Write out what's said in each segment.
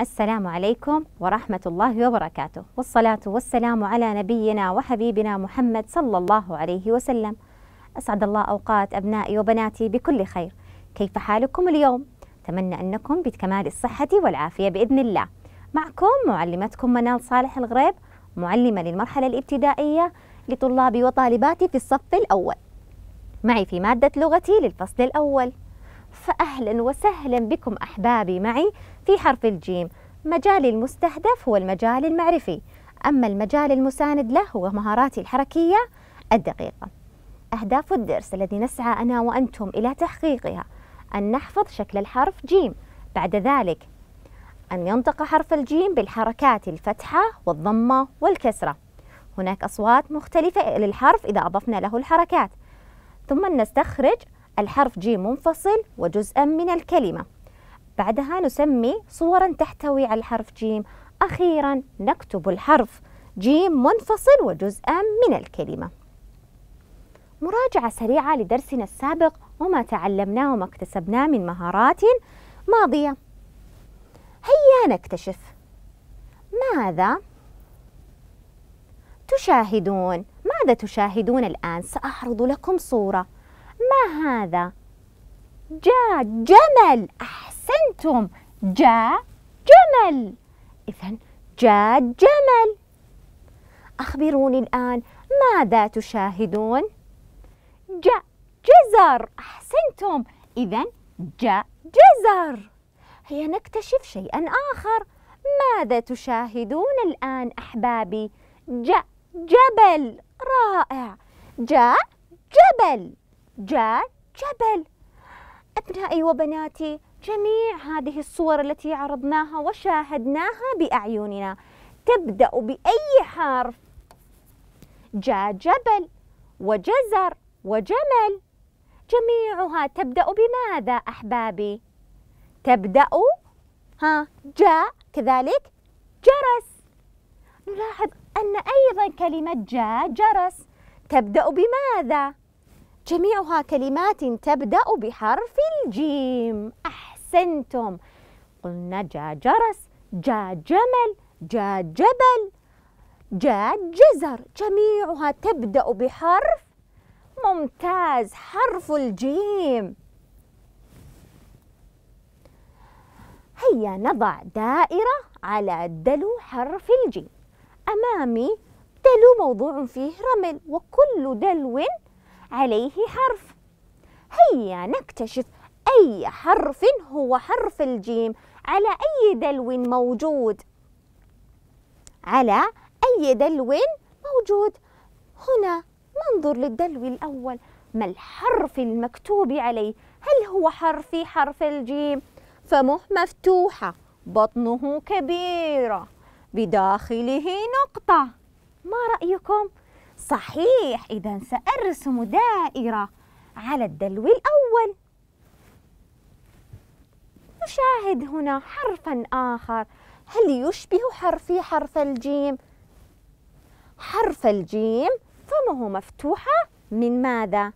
السلام عليكم ورحمة الله وبركاته والصلاة والسلام على نبينا وحبيبنا محمد صلى الله عليه وسلم أسعد الله أوقات أبنائي وبناتي بكل خير كيف حالكم اليوم؟ أتمنى أنكم بكمال الصحة والعافية بإذن الله معكم معلمتكم منال صالح الغريب معلمة للمرحلة الابتدائية لطلابي وطالباتي في الصف الأول معي في مادة لغتي للفصل الأول فأهلا وسهلا بكم أحبابي معي في حرف الجيم مجالي المستهدف هو المجال المعرفي أما المجال المساند له هو مهاراتي الحركية الدقيقة أهداف الدرس الذي نسعى أنا وأنتم إلى تحقيقها أن نحفظ شكل الحرف جيم بعد ذلك أن ينطق حرف الجيم بالحركات الفتحة والضمة والكسرة هناك أصوات مختلفة للحرف إذا أضفنا له الحركات ثم نستخرج الحرف ج منفصل وجزءا من الكلمة بعدها نسمي صورا تحتوي على الحرف ج أخيرا نكتب الحرف ج منفصل وجزءا من الكلمة مراجعة سريعة لدرسنا السابق وما تعلمناه وما اكتسبناه من مهارات ماضية هيا نكتشف ماذا تشاهدون ماذا تشاهدون الآن سأعرض لكم صورة ما هذا جاء جمل أحسنتم جاء جمل إذا جاء جمل أخبروني الآن ماذا تشاهدون جاء جزر أحسنتم إذا جاء جزر هيا نكتشف شيئا آخر ماذا تشاهدون الآن أحبابي جاء جبل رائع جاء جبل جاء جبل أبنائي وبناتي جميع هذه الصور التي عرضناها وشاهدناها بأعيننا تبدأ بأي حرف جاء جبل وجزر وجمل جميعها تبدأ بماذا أحبابي؟ تبدأ ها جاء كذلك جرس نلاحظ أن أيضا كلمة جاء جرس تبدأ بماذا؟ جميعها كلمات تبدأ بحرف الجيم أحسنتم قلنا جا جرس جا جمل جا جبل جا جزر جميعها تبدأ بحرف ممتاز حرف الجيم هيا نضع دائرة على دلو حرف الجيم أمامي دلو موضوع فيه رمل وكل دلو عليه حرف هيا نكتشف أي حرف هو حرف الجيم على أي دلو موجود على أي دلو موجود هنا ننظر للدلو الأول ما الحرف المكتوب عليه هل هو حرف حرف الجيم فمه مفتوحة بطنه كبيرة بداخله نقطة ما رأيكم؟ صحيح إذا سأرسم دائرة على الدلو الأول نشاهد هنا حرفا آخر هل يشبه حرفي حرف الجيم؟ حرف الجيم فمه مفتوحة من ماذا؟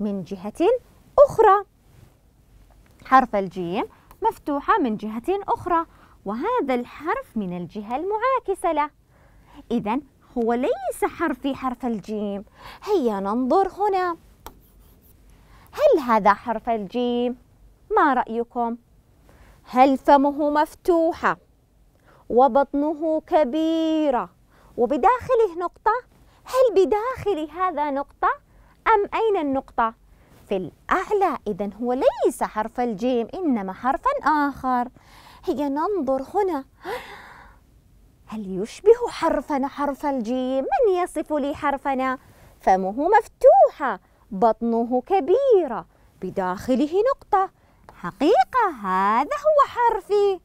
من جهة أخرى حرف الجيم مفتوحة من جهة أخرى وهذا الحرف من الجهة المعاكسة له إذا هو ليس حرفي حرف الجيم هيا ننظر هنا هل هذا حرف الجيم ما رايكم هل فمه مفتوحه وبطنه كبيره وبداخله نقطه هل بداخل هذا نقطه ام اين النقطه في الاعلى اذا هو ليس حرف الجيم انما حرفا اخر هيا ننظر هنا هل يشبه حرفنا حرف الجيم من يصف لي حرفنا فمه مفتوحة بطنه كبيرة بداخله نقطة حقيقة هذا هو حرفي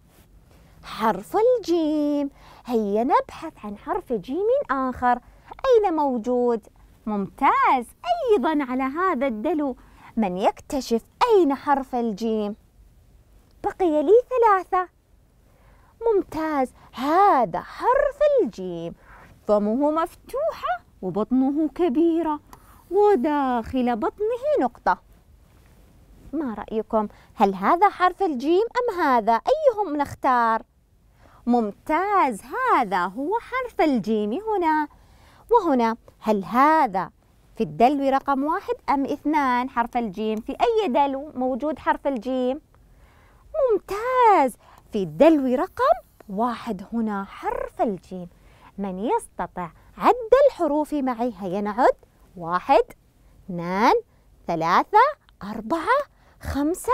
حرف الجيم هيا نبحث عن حرف جيم آخر أين موجود؟ ممتاز أيضا على هذا الدلو من يكتشف أين حرف الجيم بقي لي ثلاثة ممتاز هذا حرف الجيم فمه مفتوحة وبطنه كبيرة وداخل بطنه نقطة ما رأيكم هل هذا حرف الجيم أم هذا أيهم نختار ممتاز هذا هو حرف الجيم هنا وهنا هل هذا في الدلو رقم واحد أم اثنان حرف الجيم في أي دلو موجود حرف الجيم ممتاز في دلو رقم واحد هنا حرف الجيم من يستطع عد الحروف معي هيا نعد واحد اثنان ثلاثة أربعة خمسة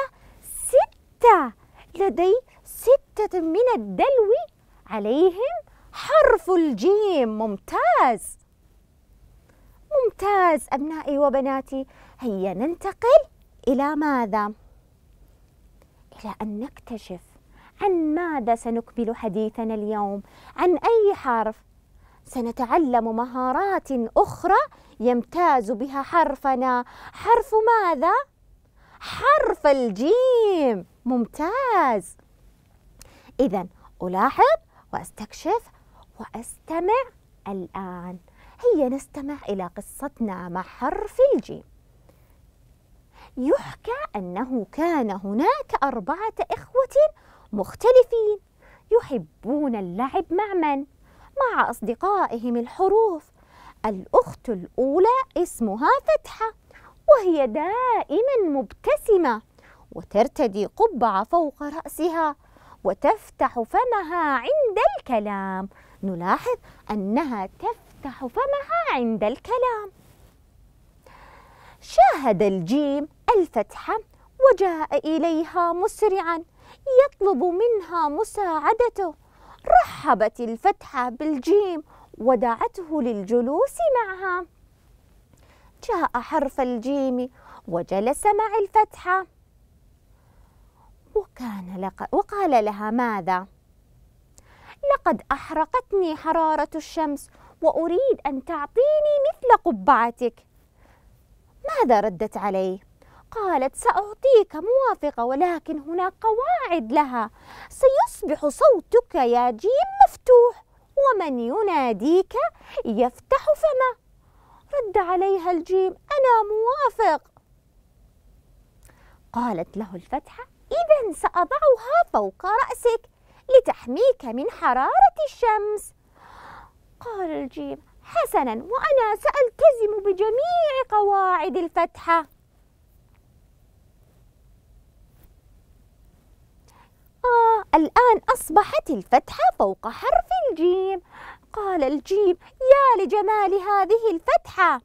ستة لدي ستة من الدلو عليهم حرف الجيم ممتاز ممتاز أبنائي وبناتي هيا ننتقل إلى ماذا؟ إلى أن نكتشف عن ماذا سنكمل حديثنا اليوم عن أي حرف سنتعلم مهارات أخرى يمتاز بها حرفنا حرف ماذا؟ حرف الجيم ممتاز إذا ألاحظ وأستكشف وأستمع الآن هيا نستمع إلى قصتنا مع حرف الجيم يحكى أنه كان هناك أربعة إخوة مختلفين يحبون اللعب مع من مع أصدقائهم الحروف الأخت الأولى اسمها فتحة وهي دائما مبتسمة وترتدي قبعة فوق رأسها وتفتح فمها عند الكلام نلاحظ أنها تفتح فمها عند الكلام شاهد الجيم الفتحة وجاء إليها مسرعا يطلب منها مساعدته رحبت الفتحة بالجيم ودعته للجلوس معها جاء حرف الجيم وجلس مع الفتحة وكان لق... وقال لها ماذا؟ لقد أحرقتني حرارة الشمس وأريد أن تعطيني مثل قبعتك ماذا ردت عليه؟ قالت سأعطيك موافقة ولكن هناك قواعد لها سيصبح صوتك يا جيم مفتوح ومن يناديك يفتح فمه رد عليها الجيم أنا موافق قالت له الفتحة إذا سأضعها فوق رأسك لتحميك من حرارة الشمس قال الجيم حسنا وأنا سألتزم بجميع قواعد الفتحة آه الآن أصبحت الفتحة فوق حرف الجيم قال الجيم يا لجمال هذه الفتحة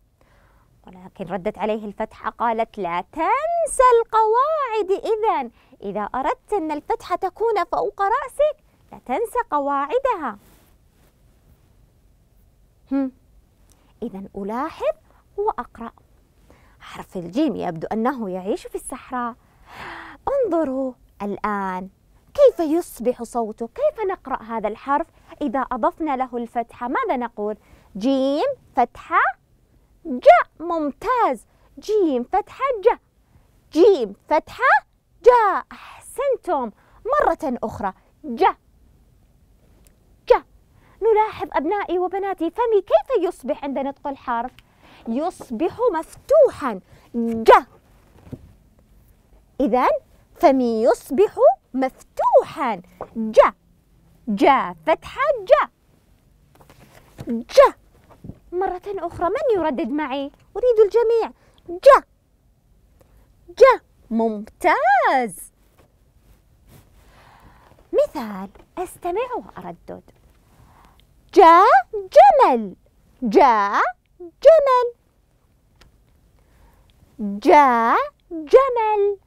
ولكن ردت عليه الفتحة قالت لا تنسى القواعد إذا إذا أردت أن الفتحة تكون فوق رأسك لا تنسى قواعدها إذا ألاحظ وأقرأ حرف الجيم يبدو أنه يعيش في الصحراء انظروا الآن كيف يصبح صوته كيف نقرأ هذا الحرف إذا أضفنا له الفتحة ماذا نقول جيم فتحة جاء ممتاز جيم فتحة جاء جيم فتحة جاء أحسنتم مرة أخرى جاء جاء نلاحظ أبنائي وبناتي فمي كيف يصبح عند نطق الحرف يصبح مفتوحا جاء إذا فمي يصبح مفتوحا روحان جا جا فتحة جا جا مرة أخرى من يردد معي؟ أريد الجميع جا جا ممتاز مثال أستمع وأردد جا جمل جا جمل جا جمل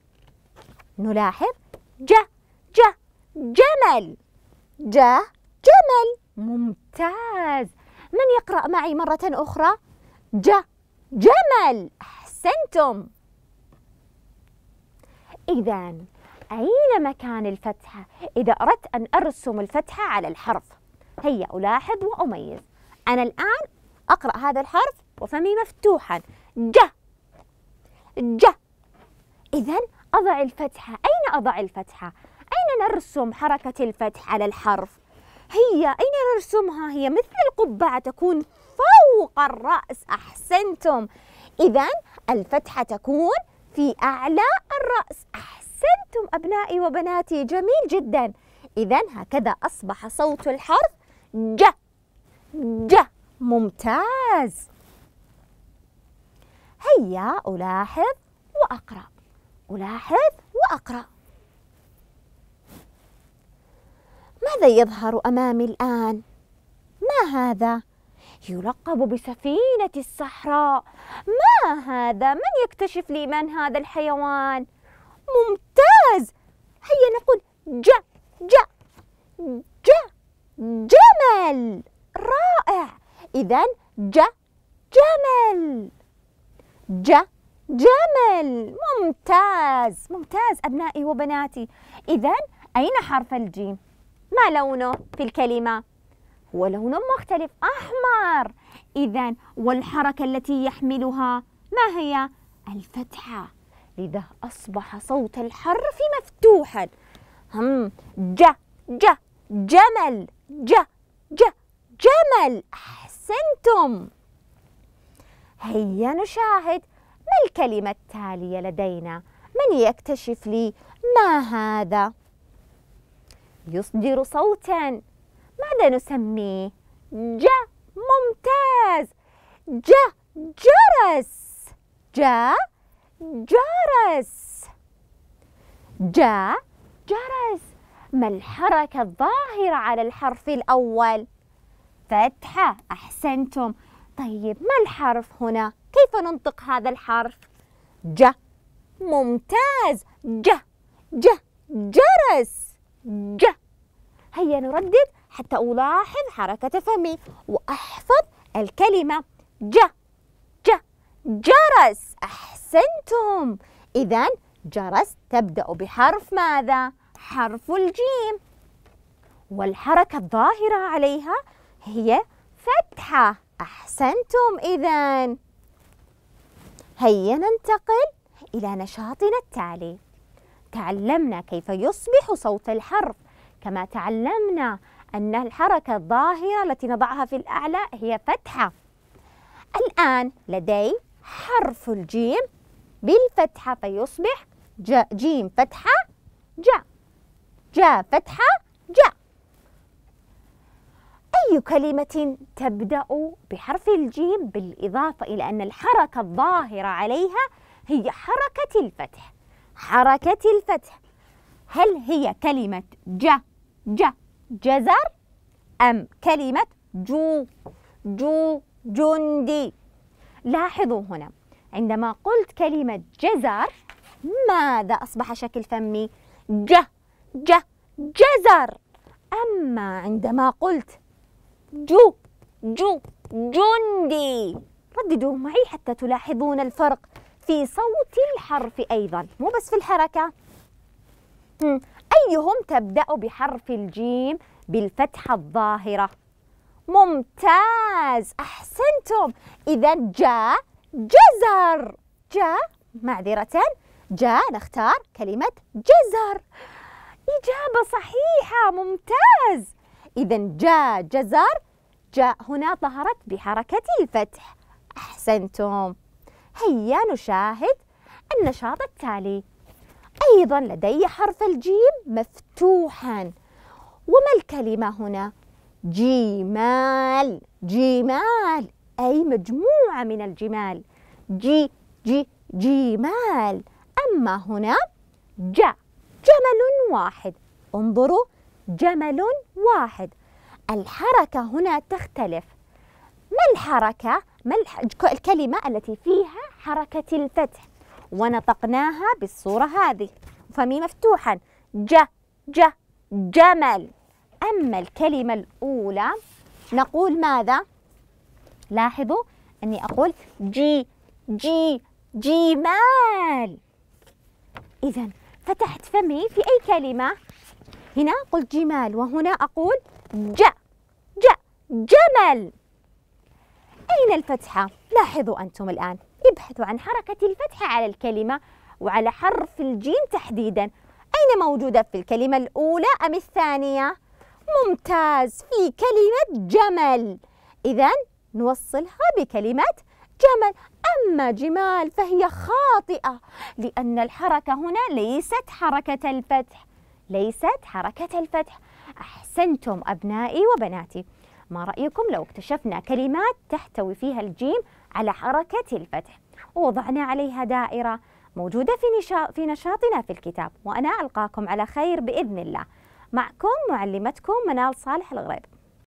نلاحظ جا جمل جا جمل ممتاز من يقرأ معي مرة أخرى جا جمل أحسنتم إذا أين مكان الفتحة إذا أردت أن أرسم الفتحة على الحرف هيا ألاحظ وأميز أنا الآن أقرأ هذا الحرف وفمي مفتوحا جا جا إذا أضع الفتحة أين أضع الفتحة أين نرسم حركة الفتح على الحرف؟ هي أين نرسمها؟ هي مثل القبعة تكون فوق الرأس أحسنتم إذا الفتحة تكون في أعلى الرأس أحسنتم أبنائي وبناتي جميل جدا إذا هكذا أصبح صوت الحرف ج ج ممتاز هيا ألاحظ وأقرأ ألاحظ وأقرأ ماذا يظهر امامي الان ما هذا يلقب بسفينه الصحراء ما هذا من يكتشف لي من هذا الحيوان ممتاز هيا نقول جا جا جا جمل رائع اذا جا جمل جا جمل ممتاز ممتاز أبنائي وبناتي إذا أين حرف الجيم؟ ما لونه في الكلمة؟ هو لون مختلف أحمر إذا والحركة التي يحملها ما هي؟ الفتحة لذا أصبح صوت الحرف مفتوحا هم ج ج جمل ج ج جمل أحسنتم هيا نشاهد ما الكلمة التالية لدينا من يكتشف لي ما هذا؟ يصدر صوتا ماذا نسميه ج ممتاز ج جرس جا جرس جا جرس ما الحركة الظاهرة على الحرف الأول فتحة أحسنتم طيب ما الحرف هنا كيف ننطق هذا الحرف ج ممتاز ج ج جرس ج هيا نردد حتى ألاحظ حركة فمي وأحفظ الكلمة ج ج جرس أحسنتم إذا جرس تبدأ بحرف ماذا؟ حرف الجيم والحركة الظاهرة عليها هي فتحة أحسنتم إذا هيا ننتقل إلى نشاطنا التالي تعلمنا كيف يصبح صوت الحرف كما تعلمنا أن الحركة الظاهرة التي نضعها في الأعلى هي فتحة الآن لدي حرف الجيم بالفتحة فيصبح ج جيم فتحة جا جا فتحة جا أي كلمة تبدأ بحرف الجيم بالإضافة إلى أن الحركة الظاهرة عليها هي حركة الفتح حركة الفتح هل هي كلمة جا ج جزر أم كلمة جو جو جندي لاحظوا هنا عندما قلت كلمة جزر ماذا أصبح شكل فمي؟ ج ج جزر أما عندما قلت جو جو جندي رددوا معي حتى تلاحظون الفرق في صوت الحرف أيضا مو بس في الحركة أيهم تبدأ بحرف الجيم بالفتحة الظاهرة ممتاز أحسنتم إذا جاء جزر جاء معذرة جاء نختار كلمة جزر إجابة صحيحة ممتاز إذا جاء جزر جاء هنا ظهرت بحركة الفتح أحسنتم هيا نشاهد النشاط التالي أيضا لدي حرف الجيم مفتوحا وما الكلمة هنا؟ جيمال جيمال أي مجموعة من الجمال جي جي جيمال أما هنا ج جمل واحد انظروا جمل واحد الحركة هنا تختلف ما الحركة؟ ما الكلمة التي فيها حركة الفتح؟ ونطقناها بالصورة هذه فمي مفتوحا ج ج جمل أما الكلمة الأولى نقول ماذا؟ لاحظوا أني أقول جي جي جمال إذا فتحت فمي في أي كلمة هنا قلت جمال وهنا أقول ج ج جمل أين الفتحة؟ لاحظوا أنتم الآن ابحثوا عن حركة الفتحة على الكلمة وعلى حرف الجيم تحديدا أين موجودة في الكلمة الأولى أم الثانية؟ ممتاز في كلمة جمل إذا نوصلها بكلمة جمل أما جمال فهي خاطئة لأن الحركة هنا ليست حركة الفتح ليست حركة الفتح أحسنتم أبنائي وبناتي ما رأيكم لو اكتشفنا كلمات تحتوي فيها الجيم على حركة الفتح ووضعنا عليها دائرة موجودة في, في نشاطنا في الكتاب وأنا ألقاكم على خير بإذن الله معكم معلمتكم منال صالح الغريب